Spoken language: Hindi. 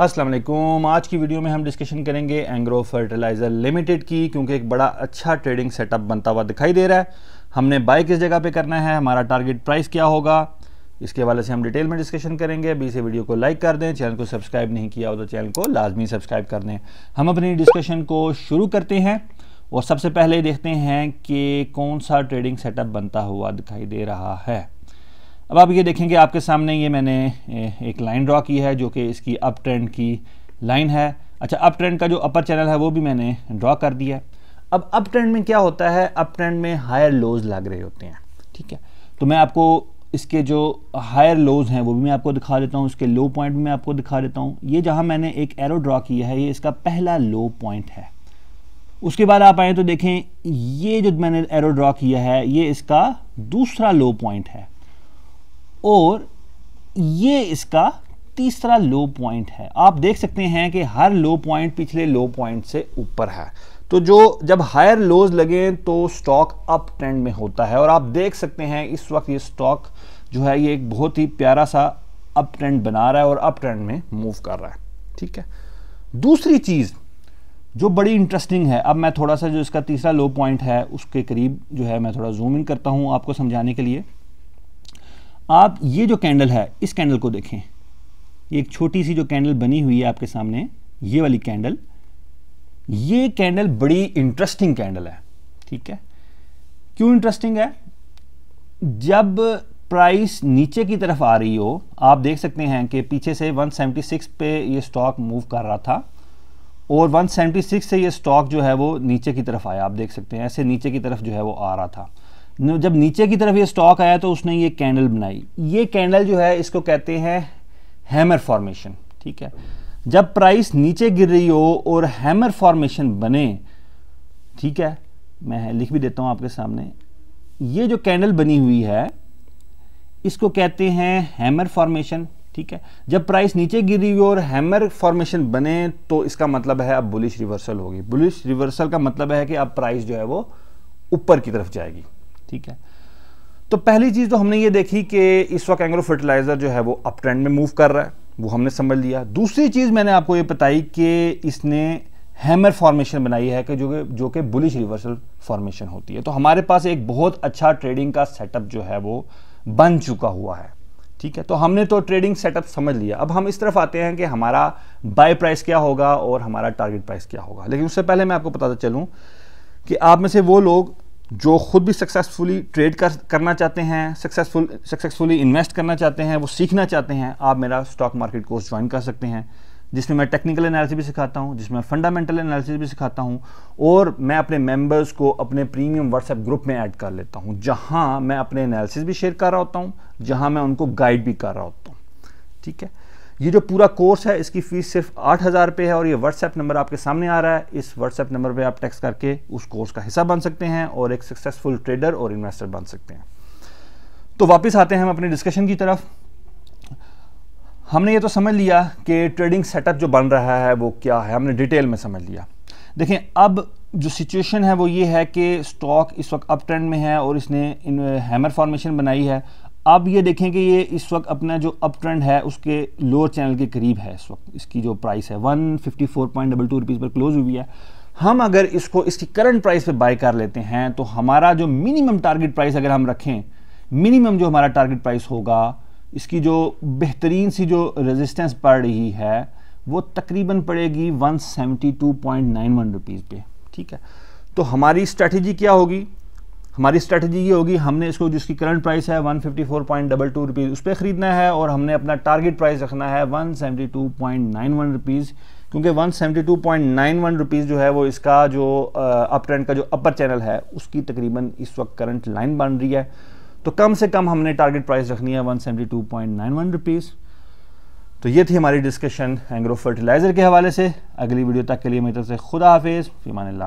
अस्सलाम वालेकुम आज की वीडियो में हम डिस्कशन करेंगे एंग्रो फर्टिलाइज़र लिमिटेड की क्योंकि एक बड़ा अच्छा ट्रेडिंग सेटअप बनता हुआ दिखाई दे रहा है हमने बाय किस जगह पे करना है हमारा टारगेट प्राइस क्या होगा इसके हवाले से हम डिटेल में डिस्कशन करेंगे अभी इसे वीडियो को लाइक कर दें चैनल को सब्सक्राइब नहीं किया हो तो चैनल को लाजमी सब्सक्राइब कर दें हम अपनी डिस्कशन को शुरू करते हैं और सबसे पहले देखते हैं कि कौन सा ट्रेडिंग सेटअप बनता हुआ दिखाई दे रहा है अब आप ये देखेंगे आपके सामने ये मैंने एक लाइन ड्रॉ की है जो कि इसकी अप ट्रेंड की लाइन है अच्छा अप ट्रेंड का जो अपर चैनल है वो भी मैंने ड्रॉ कर दिया है अब अप ट्रेंड में क्या होता है अप ट्रेंड में हायर लोज लग रहे होते हैं ठीक है तो मैं आपको इसके जो हायर लोज हैं वो भी मैं आपको दिखा देता हूँ इसके लो पॉइंट भी मैं आपको दिखा देता हूँ ये जहाँ मैंने एक एरो ड्रॉ किया है ये इसका पहला लो पॉइंट है उसके बाद आप आए तो देखें ये जो मैंने एरो ड्रॉ किया है ये इसका दूसरा लो पॉइंट है और ये इसका तीसरा लो पॉइंट है आप देख सकते हैं कि हर लो पॉइंट पिछले लो पॉइंट से ऊपर है तो जो जब हायर लोज लगे तो स्टॉक अप ट्रेंड में होता है और आप देख सकते हैं इस वक्त ये स्टॉक जो है ये एक बहुत ही प्यारा सा अप ट्रेंड बना रहा है और अप ट्रेंड में मूव कर रहा है ठीक है दूसरी चीज़ जो बड़ी इंटरेस्टिंग है अब मैं थोड़ा सा जो इसका तीसरा लो पॉइंट है उसके करीब जो है मैं थोड़ा जूम इन करता हूँ आपको समझाने के लिए आप ये जो कैंडल है इस कैंडल को देखें ये एक छोटी सी जो कैंडल बनी हुई है आपके सामने ये वाली कैंडल ये कैंडल बड़ी इंटरेस्टिंग कैंडल है ठीक है क्यों इंटरेस्टिंग है जब प्राइस नीचे की तरफ आ रही हो आप देख सकते हैं कि पीछे से 176 पे ये स्टॉक मूव कर रहा था और 176 से ये स्टॉक जो है वो नीचे की तरफ आया आप देख सकते हैं ऐसे नीचे की तरफ जो है वो आ रहा था जब नीचे की तरफ ये स्टॉक आया तो उसने ये कैंडल बनाई ये कैंडल जो है इसको कहते हैं हैमर फॉर्मेशन ठीक है जब प्राइस नीचे गिर रही हो और हैमर फॉर्मेशन बने ठीक है मैं लिख भी देता हूं आपके सामने ये जो कैंडल बनी हुई है इसको कहते हैं हैमर फॉर्मेशन ठीक है जब प्राइस नीचे गिरी और हैमर फॉर्मेशन बने तो इसका मतलब है अब बुलिश रिवर्सल होगी बुलिश रिवर्सल का मतलब है कि अब प्राइस जो है वो ऊपर की तरफ जाएगी ठीक है तो पहली चीज़ तो हमने ये देखी कि इस वक्त एंग्रो फर्टिलाइज़र जो है वो अप ट्रेंड में मूव कर रहा है वो हमने समझ लिया दूसरी चीज़ मैंने आपको ये बताई कि इसने हैमर फॉर्मेशन बनाई है कि जो कि जो कि बुलिश रिवर्सल फॉर्मेशन होती है तो हमारे पास एक बहुत अच्छा ट्रेडिंग का सेटअप जो है वो बन चुका हुआ है ठीक है तो हमने तो ट्रेडिंग सेटअप समझ लिया अब हम इस तरफ आते हैं कि हमारा बाय प्राइस क्या होगा और हमारा टारगेट प्राइस क्या होगा लेकिन उससे पहले मैं आपको बताता चलूँ कि आप में से वो लोग जो खुद भी सक्सेसफुली ट्रेड कर करना चाहते हैं सक्सेसफुल सक्सेसफुली इन्वेस्ट करना चाहते हैं वो सीखना चाहते हैं आप मेरा स्टॉक मार्केट कोर्स ज्वाइन कर सकते हैं जिसमें मैं टेक्निकल एनालिसिस भी सिखाता हूँ जिसमें फंडामेंटल एनालिसिस भी सिखाता हूँ और मैं अपने मेंबर्स को अपने प्रीमियम व्हाट्सएप ग्रुप में ऐड कर लेता हूँ जहाँ मैं अपने एनालिसिस भी शेयर कर रहा होता हूँ जहाँ मैं उनको गाइड भी कर रहा होता हूँ ठीक है ये जो पूरा कोर्स है इसकी फ़ीस सिर्फ आठ हज़ार रुपये है और ये व्हाट्सएप नंबर आपके सामने आ रहा है इस व्हाट्सएप नंबर पे आप टेक्स्ट करके उस कोर्स का हिस्सा बन सकते हैं और एक सक्सेसफुल ट्रेडर और इन्वेस्टर बन सकते हैं तो वापस आते हैं हम अपने डिस्कशन की तरफ हमने ये तो समझ लिया कि ट्रेडिंग सेटअप जो बन रहा है वो क्या है हमने डिटेल में समझ लिया देखें अब जो सिचुएशन है वो ये है कि स्टॉक इस वक्त अप ट्रेंड में है और इसने हैमर फॉर्मेशन बनाई है अब ये देखें कि ये इस वक्त अपना जो अप ट्रेंड है उसके लोअर चैनल के करीब है इस वक्त इसकी जो प्राइस है one fifty four point double two rupees पर क्लोज हुई है हम अगर इसको इसकी करंट प्राइस पे बाय कर लेते हैं तो हमारा जो मिनिमम टारगेट प्राइस अगर हम रखें मिनिमम जो हमारा टारगेट प्राइस होगा इसकी जो बेहतरीन सी जो रेजिस्टेंस पड़ रही है वो तकरीबन पड़ेगी 172.91 रुपीज़ पे ठीक है तो हमारी स्ट्रेटजी क्या होगी हमारी स्ट्रैटेजी ये होगी हमने इसको जिसकी करंट प्राइस है one fifty four point double two rupees उस पर ख़रीदना है और हमने अपना टारगेट प्राइस रखना है one seventy two point nine one rupees क्योंकि one seventy two point nine one rupees जो है वो इसका जो अप uh, ट्रेंड का जो अपर चैनल है उसकी तकरीबन इस वक्त करंट लाइन बन रही है तो कम से कम हमने टारगेट प्राइस रखनी है one seventy two point nine one rupees तो ये थी हमारी डिस्कशन एंग्रो फर्टिलाइज़र के हवाले से अगली वीडियो तक के लिए मेरी तरफ से खुदा हाफिज़ फिमान